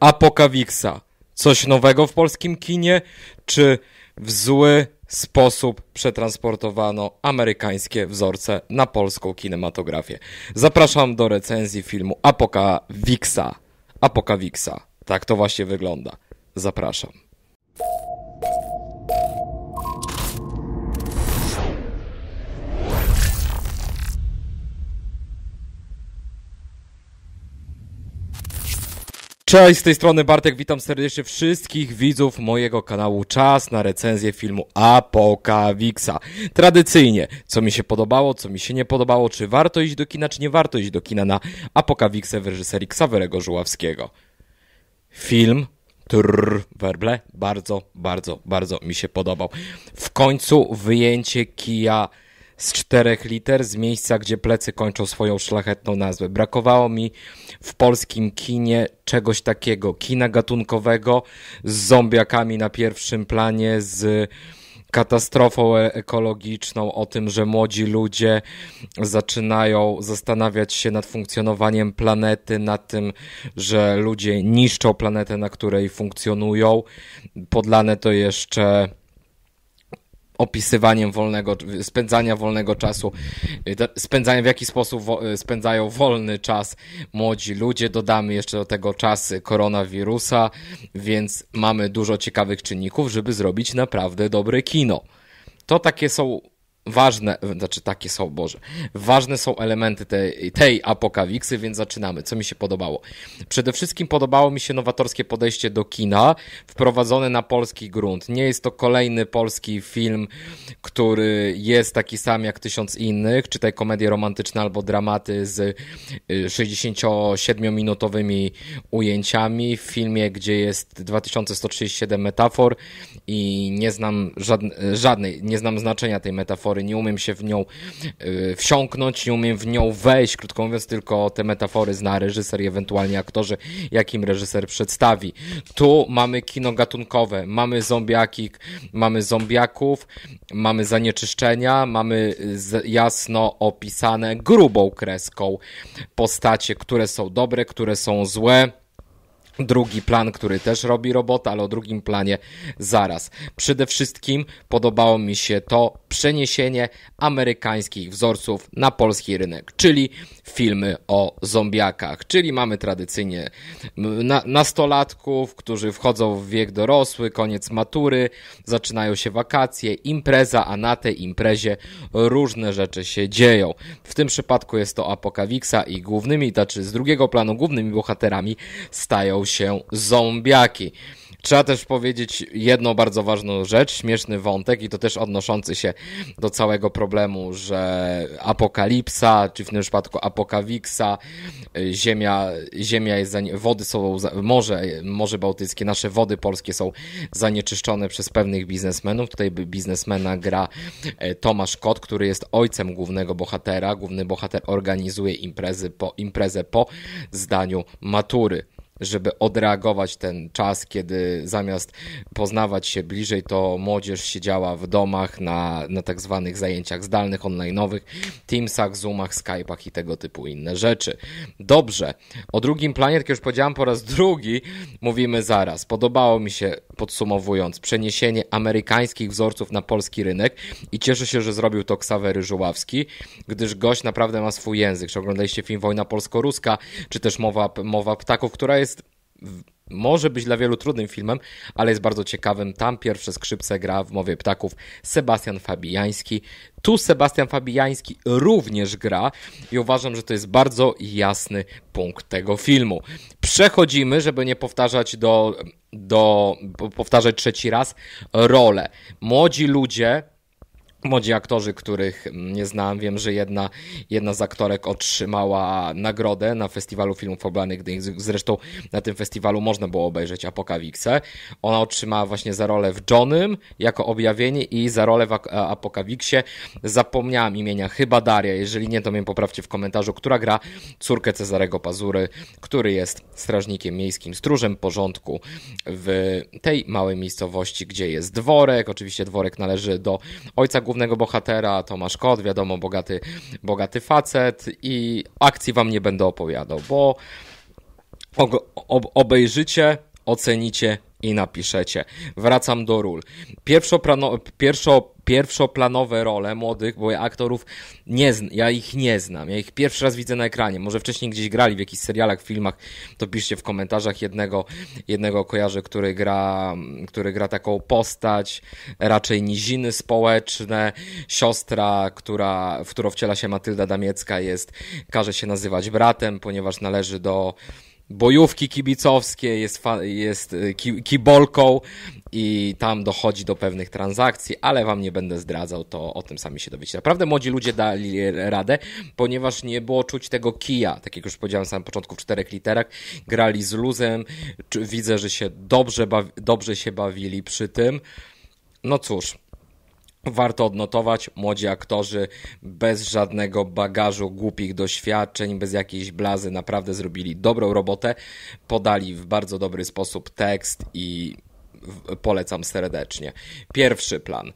Apokawiksa. Coś nowego w polskim kinie, czy w zły sposób przetransportowano amerykańskie wzorce na polską kinematografię? Zapraszam do recenzji filmu Apokawiksa. Apokawiksa. Tak to właśnie wygląda. Zapraszam. Cześć, z tej strony Bartek, witam serdecznie wszystkich widzów mojego kanału Czas na recenzję filmu Apokaliksa. Tradycyjnie, co mi się podobało, co mi się nie podobało, czy warto iść do kina, czy nie warto iść do kina na Apokaliksę w reżyserii Ksawerego Żuławskiego. Film trrr, werble, bardzo, bardzo, bardzo mi się podobał. W końcu wyjęcie kija z czterech liter, z miejsca, gdzie plecy kończą swoją szlachetną nazwę. Brakowało mi w polskim kinie czegoś takiego, kina gatunkowego z zombiakami na pierwszym planie, z katastrofą ekologiczną, o tym, że młodzi ludzie zaczynają zastanawiać się nad funkcjonowaniem planety, nad tym, że ludzie niszczą planetę, na której funkcjonują. Podlane to jeszcze opisywaniem wolnego, spędzania wolnego czasu, y, spędzania w jaki sposób y, spędzają wolny czas młodzi ludzie. Dodamy jeszcze do tego czasy koronawirusa, więc mamy dużo ciekawych czynników, żeby zrobić naprawdę dobre kino. To takie są ważne, znaczy takie są, Boże, ważne są elementy tej, tej apokawiksy, więc zaczynamy. Co mi się podobało? Przede wszystkim podobało mi się nowatorskie podejście do kina, wprowadzone na polski grunt. Nie jest to kolejny polski film, który jest taki sam jak tysiąc innych, czytaj komedie romantyczne albo dramaty z 67-minutowymi y, ujęciami w filmie, gdzie jest 2137 metafor i nie znam żadnej, żadnej nie znam znaczenia tej metafory, metafory, nie umiem się w nią yy, wsiąknąć, nie umiem w nią wejść, krótko mówiąc, tylko te metafory zna reżyser i ewentualnie aktorzy, jakim reżyser przedstawi. Tu mamy kino gatunkowe, mamy zombiaki, mamy zombiaków, mamy zanieczyszczenia, mamy y, jasno opisane grubą kreską postacie, które są dobre, które są złe drugi plan, który też robi robota, ale o drugim planie zaraz. Przede wszystkim podobało mi się to przeniesienie amerykańskich wzorców na polski rynek, czyli filmy o zombiakach, czyli mamy tradycyjnie na, nastolatków, którzy wchodzą w wiek dorosły, koniec matury, zaczynają się wakacje, impreza, a na tej imprezie różne rzeczy się dzieją. W tym przypadku jest to Apokawiksa i głównymi, znaczy z drugiego planu głównymi bohaterami stają się zombiaki. Trzeba też powiedzieć jedną bardzo ważną rzecz, śmieszny wątek i to też odnoszący się do całego problemu, że apokalipsa, czy w tym przypadku apokawiksa, y, ziemia, ziemia jest, wody są, morze, morze bałtyckie, nasze wody polskie są zanieczyszczone przez pewnych biznesmenów. Tutaj biznesmena gra e, Tomasz Kot, który jest ojcem głównego bohatera. Główny bohater organizuje imprezy po, imprezę po zdaniu matury żeby odreagować ten czas, kiedy zamiast poznawać się bliżej, to młodzież siedziała w domach na, na tak zwanych zajęciach zdalnych, online'owych, Teamsach, Zoomach, Skype'ach i tego typu inne rzeczy. Dobrze, o drugim planie, tak jak już powiedziałam po raz drugi, mówimy zaraz. Podobało mi się podsumowując, przeniesienie amerykańskich wzorców na polski rynek i cieszę się, że zrobił to Ksawery Żuławski, gdyż gość naprawdę ma swój język. Czy oglądaliście film Wojna Polsko-Ruska, czy też Mowa, Mowa Ptaków, która jest może być dla wielu trudnym filmem, ale jest bardzo ciekawym. Tam pierwsze skrzypce gra w Mowie Ptaków Sebastian Fabijański. Tu Sebastian Fabijański również gra i uważam, że to jest bardzo jasny punkt tego filmu. Przechodzimy, żeby nie powtarzać do, do powtarzać trzeci raz, rolę. Młodzi ludzie Młodzi aktorzy, których nie znam, wiem, że jedna, jedna z aktorek otrzymała nagrodę na Festiwalu Filmów Oblanych Gdyni. Zresztą na tym festiwalu można było obejrzeć Apokawiksę. Ona otrzymała właśnie za rolę w Johnym jako objawienie i za rolę w e, Apokawiksie. Zapomniałam imienia, chyba Daria. Jeżeli nie, to mnie poprawcie w komentarzu, która gra córkę Cezarego Pazury, który jest strażnikiem miejskim, stróżem porządku w tej małej miejscowości, gdzie jest dworek. Oczywiście dworek należy do ojca głównego bohatera, Tomasz Kot, wiadomo, bogaty, bogaty facet i akcji wam nie będę opowiadał, bo obejrzycie, ocenicie i napiszecie. Wracam do ról. Pierwszoplano, pierwszo, pierwszoplanowe role młodych, bo ja aktorów nie znam, ja ich nie znam. Ja ich pierwszy raz widzę na ekranie. Może wcześniej gdzieś grali w jakichś serialach, filmach, to piszcie w komentarzach jednego, jednego kojarzę, który gra, który gra taką postać, raczej niziny społeczne, siostra, która, w którą wciela się Matylda Damiecka jest, każe się nazywać bratem, ponieważ należy do bojówki kibicowskie, jest, jest y, ki, kibolką i tam dochodzi do pewnych transakcji, ale wam nie będę zdradzał, to o tym sami się dowiecie. Naprawdę młodzi ludzie dali radę, ponieważ nie było czuć tego kija, tak jak już powiedziałem na samym początku, w czterech literach, grali z luzem, widzę, że się dobrze, dobrze się bawili przy tym. No cóż, Warto odnotować, młodzi aktorzy bez żadnego bagażu głupich doświadczeń, bez jakiejś blazy, naprawdę zrobili dobrą robotę, podali w bardzo dobry sposób tekst i polecam serdecznie. Pierwszy plan.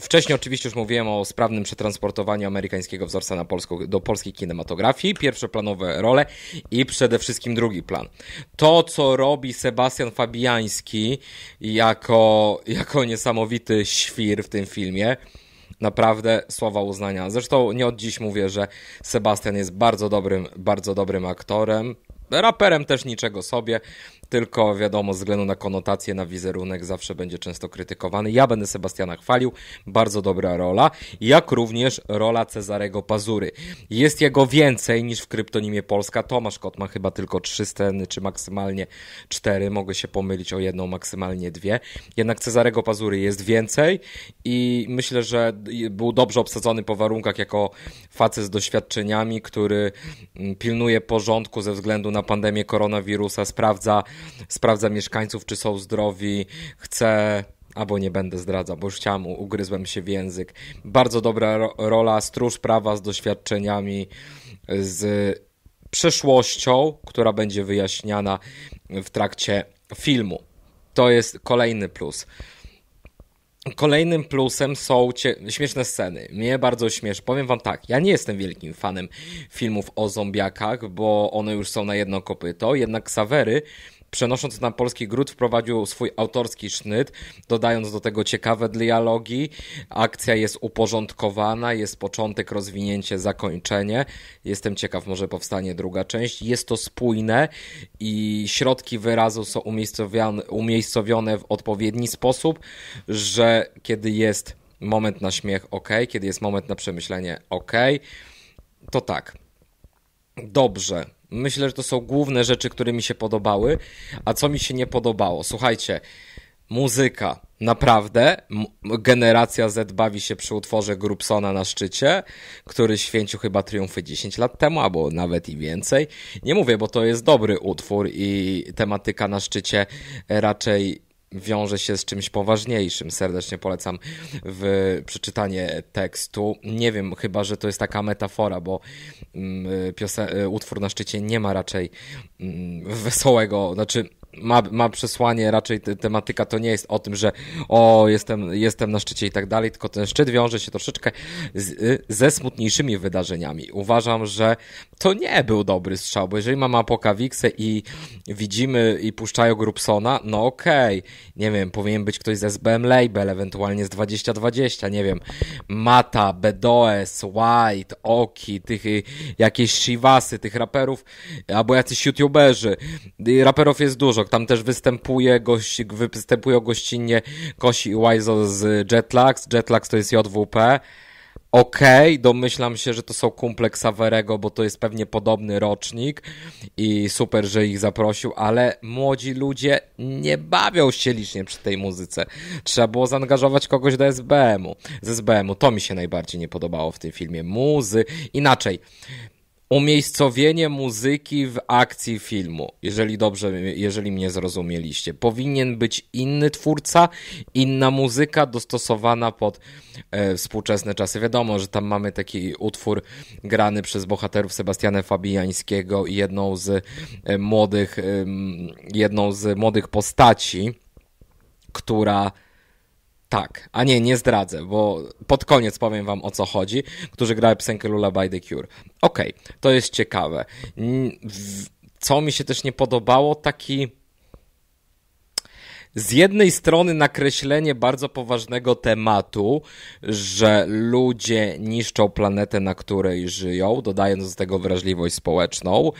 Wcześniej oczywiście już mówiłem o sprawnym przetransportowaniu amerykańskiego wzorca na polską, do polskiej kinematografii, pierwszoplanowe role i przede wszystkim drugi plan. To, co robi Sebastian Fabiański jako, jako niesamowity świr w tym filmie, naprawdę słowa uznania. Zresztą nie od dziś mówię, że Sebastian jest bardzo dobrym, bardzo dobrym aktorem. Raperem też niczego sobie tylko wiadomo, ze względu na konotację, na wizerunek zawsze będzie często krytykowany. Ja będę Sebastiana chwalił, bardzo dobra rola, jak również rola Cezarego Pazury. Jest jego więcej niż w kryptonimie Polska. Tomasz Kot ma chyba tylko trzy sceny, czy maksymalnie cztery, mogę się pomylić o jedną, maksymalnie dwie. Jednak Cezarego Pazury jest więcej i myślę, że był dobrze obsadzony po warunkach jako facet z doświadczeniami, który mm, pilnuje porządku ze względu na pandemię koronawirusa, sprawdza sprawdza mieszkańców, czy są zdrowi, chce albo nie będę zdradzał, bo już chciałem, ugryzłem się w język. Bardzo dobra ro rola, stróż prawa z doświadczeniami, z przeszłością, która będzie wyjaśniana w trakcie filmu. To jest kolejny plus. Kolejnym plusem są śmieszne sceny. Mnie bardzo śmiesz. Powiem wam tak, ja nie jestem wielkim fanem filmów o zombiakach, bo one już są na jedno kopyto, jednak Sawery przenosząc na polski gród, wprowadził swój autorski sznyt, dodając do tego ciekawe dialogi. Akcja jest uporządkowana, jest początek, rozwinięcie, zakończenie. Jestem ciekaw, może powstanie druga część. Jest to spójne i środki wyrazu są umiejscowione, umiejscowione w odpowiedni sposób, że kiedy jest moment na śmiech, ok, kiedy jest moment na przemyślenie, ok. To tak. Dobrze myślę, że to są główne rzeczy, które mi się podobały, a co mi się nie podobało. Słuchajcie, muzyka. Naprawdę, generacja Z bawi się przy utworze Grubsona na szczycie, który święcił chyba triumfy 10 lat temu, albo nawet i więcej. Nie mówię, bo to jest dobry utwór i tematyka na szczycie raczej wiąże się z czymś poważniejszym. Serdecznie polecam w przeczytanie tekstu. Nie wiem, chyba że to jest taka metafora, bo mm, y, piosen- y, utwór na szczycie nie ma raczej mm, wesołego, znaczy ma, ma przesłanie raczej te, tematyka to nie jest o tym, że o, jestem, jestem na szczycie i tak dalej, tylko ten szczyt wiąże się troszeczkę z, ze smutniejszymi wydarzeniami. Uważam, że to nie był dobry strzał, bo jeżeli mamy Apokawiksę i widzimy i puszczają Grubsona, no okej, okay. nie wiem, powinien być ktoś z SBM Label, ewentualnie z 2020, nie wiem, Mata, BDOS, White, Oki, tych y, jakieś Shivasy, tych raperów, albo jacyś youtuberzy. Raperów jest dużo, Herzog tam też występuje, gości, występują gościnnie Kosi i Wizo z Jetlax. Jetlax to jest JWP. Okej, okay, domyślam się, że to są kumple Xaverego, bo to jest pewnie podobny rocznik i super, że ich zaprosił, ale młodzi ludzie nie bawią się licznie przy tej muzyce. Trzeba było zaangażować kogoś do SBM-u. Z SBM-u to mi się najbardziej nie podobało w tym filmie. Muzy, inaczej umiejscowienie muzyki w akcji filmu, jeżeli dobrze, jeżeli mnie zrozumieliście. Powinien być inny twórca, inna muzyka dostosowana pod e, współczesne czasy. Wiadomo, że tam mamy taki utwór grany przez bohaterów Sebastiana Fabijańskiego i jedną z e, młodych, e, jedną z młodych postaci, która tak, a nie, nie zdradzę, bo pod koniec powiem wam o co chodzi, którzy grają piosenkę by the Cure. Okej, okay, to jest ciekawe. Co mi się też nie podobało, taki z jednej strony nakreślenie bardzo poważnego tematu, że ludzie niszczą planetę, na której żyją, dodając do tego wrażliwość społeczną,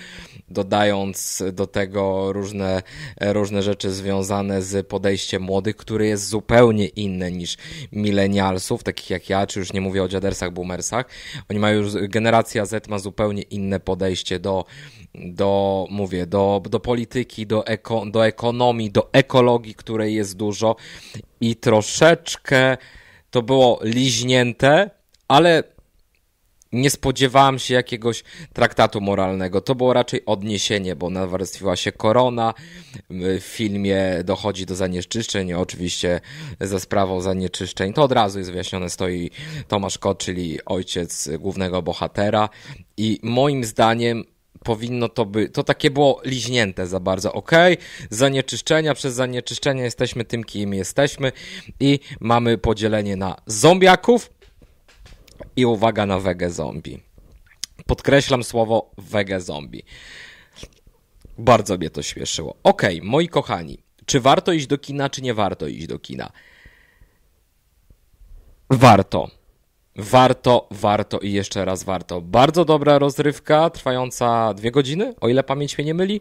dodając do tego różne, różne rzeczy związane z podejściem młodych, które jest zupełnie inne niż milenialsów, takich jak ja, czy już nie mówię o dziadersach, boomersach. Oni mają już, generacja Z ma zupełnie inne podejście do, do mówię, do, do polityki, do, eko, do ekonomii, do ekologii, której jest dużo i troszeczkę to było liźnięte, ale nie spodziewałam się jakiegoś traktatu moralnego. To było raczej odniesienie, bo nawarstwiła się korona. W filmie dochodzi do zanieczyszczeń, oczywiście ze sprawą zanieczyszczeń. To od razu jest wyjaśnione, stoi Tomasz Kot, czyli ojciec głównego bohatera. I moim zdaniem powinno to być, to takie było liźnięte za bardzo, ok, zanieczyszczenia, przez zanieczyszczenia jesteśmy tym, kim jesteśmy i mamy podzielenie na zombiaków i uwaga na wege zombie. Podkreślam słowo wege zombie. Bardzo mnie to śmieszyło. Ok, moi kochani, czy warto iść do kina, czy nie warto iść do kina? Warto Warto, warto i jeszcze raz warto. Bardzo dobra rozrywka, trwająca dwie godziny, o ile pamięć mnie nie myli.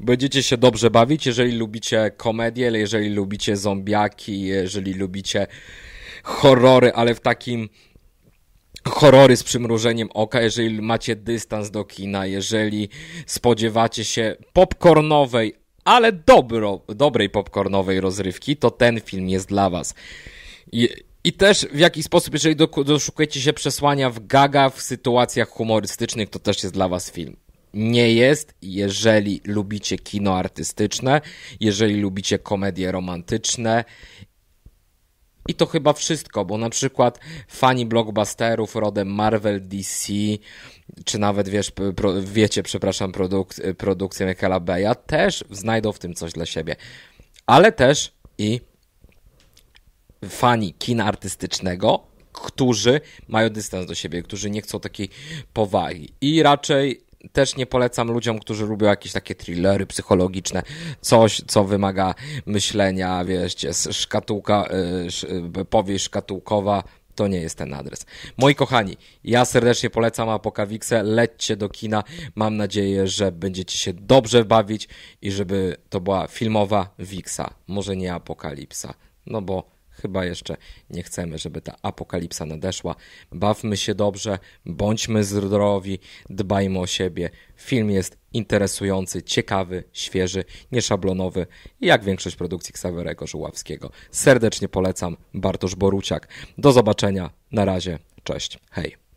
Będziecie się dobrze bawić, jeżeli lubicie komedie, jeżeli lubicie zombiaki, jeżeli lubicie horrory, ale w takim horrory z przymrużeniem oka, jeżeli macie dystans do kina, jeżeli spodziewacie się popcornowej, ale dobro, dobrej popcornowej rozrywki, to ten film jest dla was. I też w jaki sposób, jeżeli doszukujecie się przesłania w gaga w sytuacjach humorystycznych, to też jest dla was film. Nie jest, jeżeli lubicie kino artystyczne, jeżeli lubicie komedie romantyczne. I to chyba wszystko, bo na przykład fani blockbusterów rodem Marvel, DC, czy nawet wiesz, pro, wiecie, przepraszam, produk, produkcję Michaela Beya też znajdą w tym coś dla siebie. Ale też i fani kina artystycznego, którzy mają dystans do siebie, którzy nie chcą takiej powagi. I raczej też nie polecam ludziom, którzy lubią jakieś takie thrillery psychologiczne, coś, co wymaga myślenia, wiecie, szkatułka, y, y, powieść szkatułkowa, to nie jest ten adres. Moi kochani, ja serdecznie polecam apokawikse, lećcie do kina, mam nadzieję, że będziecie się dobrze bawić i żeby to była filmowa wiksa, może nie apokalipsa, no bo Chyba jeszcze nie chcemy, żeby ta apokalipsa nadeszła. Bawmy się dobrze, bądźmy zdrowi, dbajmy o siebie. Film jest interesujący, ciekawy, świeży, nieszablonowy, jak większość produkcji Ksawerego Żuławskiego. Serdecznie polecam, Bartosz Boruciak. Do zobaczenia, na razie, cześć, hej.